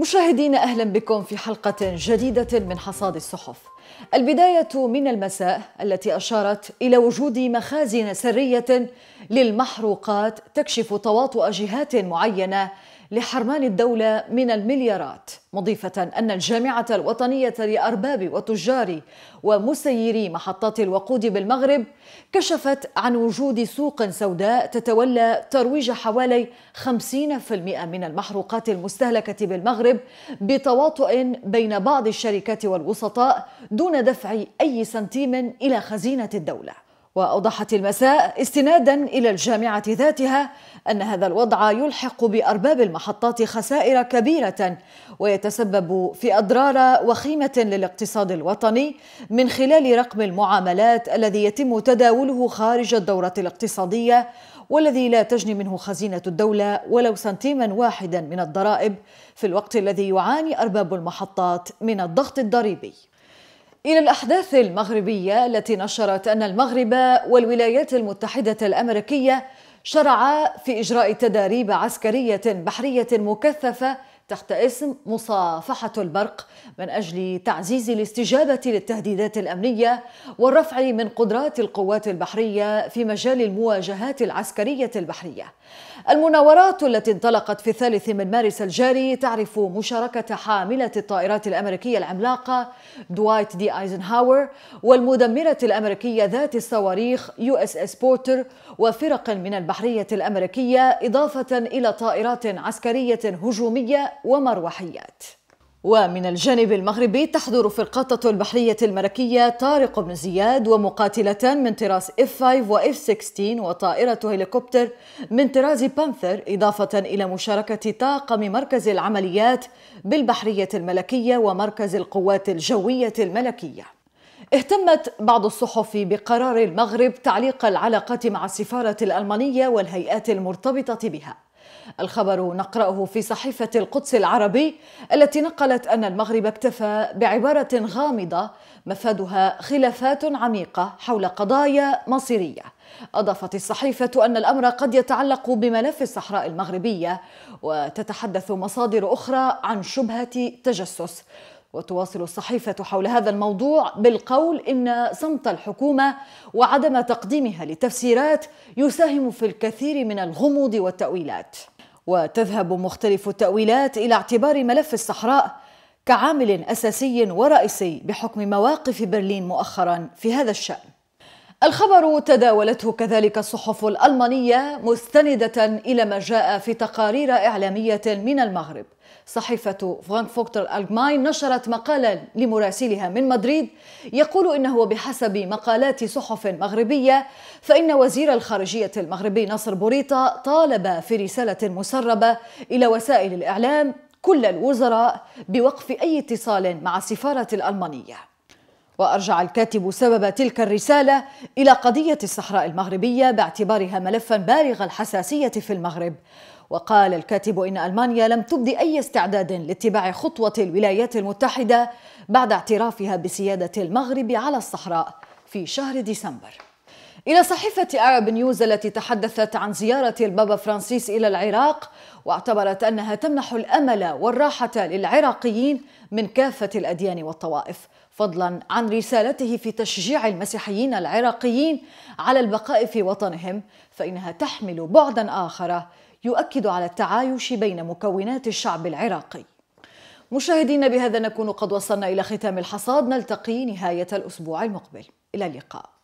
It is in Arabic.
مشاهدينا اهلا بكم في حلقه جديده من حصاد الصحف. البدايه من المساء التي اشارت الى وجود مخازن سريه للمحروقات تكشف تواطؤ جهات معينه لحرمان الدولة من المليارات مضيفة أن الجامعة الوطنية لأرباب وتجار ومسيري محطات الوقود بالمغرب كشفت عن وجود سوق سوداء تتولى ترويج حوالي 50% من المحروقات المستهلكة بالمغرب بتواطؤ بين بعض الشركات والوسطاء دون دفع أي سنتيم إلى خزينة الدولة وأوضحت المساء استنادا إلى الجامعة ذاتها أن هذا الوضع يلحق بأرباب المحطات خسائر كبيرة ويتسبب في أضرار وخيمة للاقتصاد الوطني من خلال رقم المعاملات الذي يتم تداوله خارج الدورة الاقتصادية والذي لا تجني منه خزينة الدولة ولو سنتيما واحدا من الضرائب في الوقت الذي يعاني أرباب المحطات من الضغط الضريبي إلى الأحداث المغربية التي نشرت أن المغرب والولايات المتحدة الأمريكية شرعا في إجراء تداريب عسكرية بحرية مكثفة تحت اسم مصافحة البرق من أجل تعزيز الاستجابة للتهديدات الأمنية والرفع من قدرات القوات البحرية في مجال المواجهات العسكرية البحرية. المناورات التي انطلقت في الثالث من مارس الجاري تعرف مشاركة حاملة الطائرات الأمريكية العملاقة دوايت دي أيزنهاور والمدمرة الأمريكية ذات الصواريخ يو اس اس بورتر وفرق من البحرية الأمريكية إضافة إلى طائرات عسكرية هجومية ومروحيات ومن الجانب المغربي تحضر في القطة البحرية الملكية طارق بن زياد ومقاتلتان من طراز F5 f 16 وطائرة هليكوبتر من طراز بانثر إضافة إلى مشاركة طاقم مركز العمليات بالبحرية الملكية ومركز القوات الجوية الملكية اهتمت بعض الصحف بقرار المغرب تعليق العلاقات مع السفارة الألمانية والهيئات المرتبطة بها الخبر نقرأه في صحيفة القدس العربي التي نقلت أن المغرب اكتفى بعبارة غامضة مفادها خلافات عميقة حول قضايا مصيرية أضافت الصحيفة أن الأمر قد يتعلق بملف الصحراء المغربية وتتحدث مصادر أخرى عن شبهة تجسس وتواصل الصحيفة حول هذا الموضوع بالقول إن صمت الحكومة وعدم تقديمها لتفسيرات يساهم في الكثير من الغموض والتأويلات وتذهب مختلف التأويلات إلى اعتبار ملف الصحراء كعامل أساسي ورئيسي بحكم مواقف برلين مؤخرا في هذا الشأن الخبر تداولته كذلك الصحف الألمانية مستندة إلى ما جاء في تقارير إعلامية من المغرب صحيفة فرانكفورتر ألجماين نشرت مقالا لمراسلها من مدريد يقول إنه بحسب مقالات صحف مغربية فإن وزير الخارجية المغربي نصر بوريطة طالب في رسالة مسربة إلى وسائل الإعلام كل الوزراء بوقف أي اتصال مع السفارة الألمانية وأرجع الكاتب سبب تلك الرسالة إلى قضية الصحراء المغربية باعتبارها ملفا بالغ الحساسية في المغرب وقال الكاتب إن ألمانيا لم تبدي أي استعداد لاتباع خطوة الولايات المتحدة بعد اعترافها بسيادة المغرب على الصحراء في شهر ديسمبر إلى صحيفة أرب نيوز التي تحدثت عن زيارة البابا فرانسيس إلى العراق واعتبرت أنها تمنح الأمل والراحة للعراقيين من كافة الأديان والطوائف فضلا عن رسالته في تشجيع المسيحيين العراقيين على البقاء في وطنهم فانها تحمل بعدا اخر يؤكد على التعايش بين مكونات الشعب العراقي مشاهدينا بهذا نكون قد وصلنا الى ختام الحصاد نلتقي نهايه الاسبوع المقبل الى اللقاء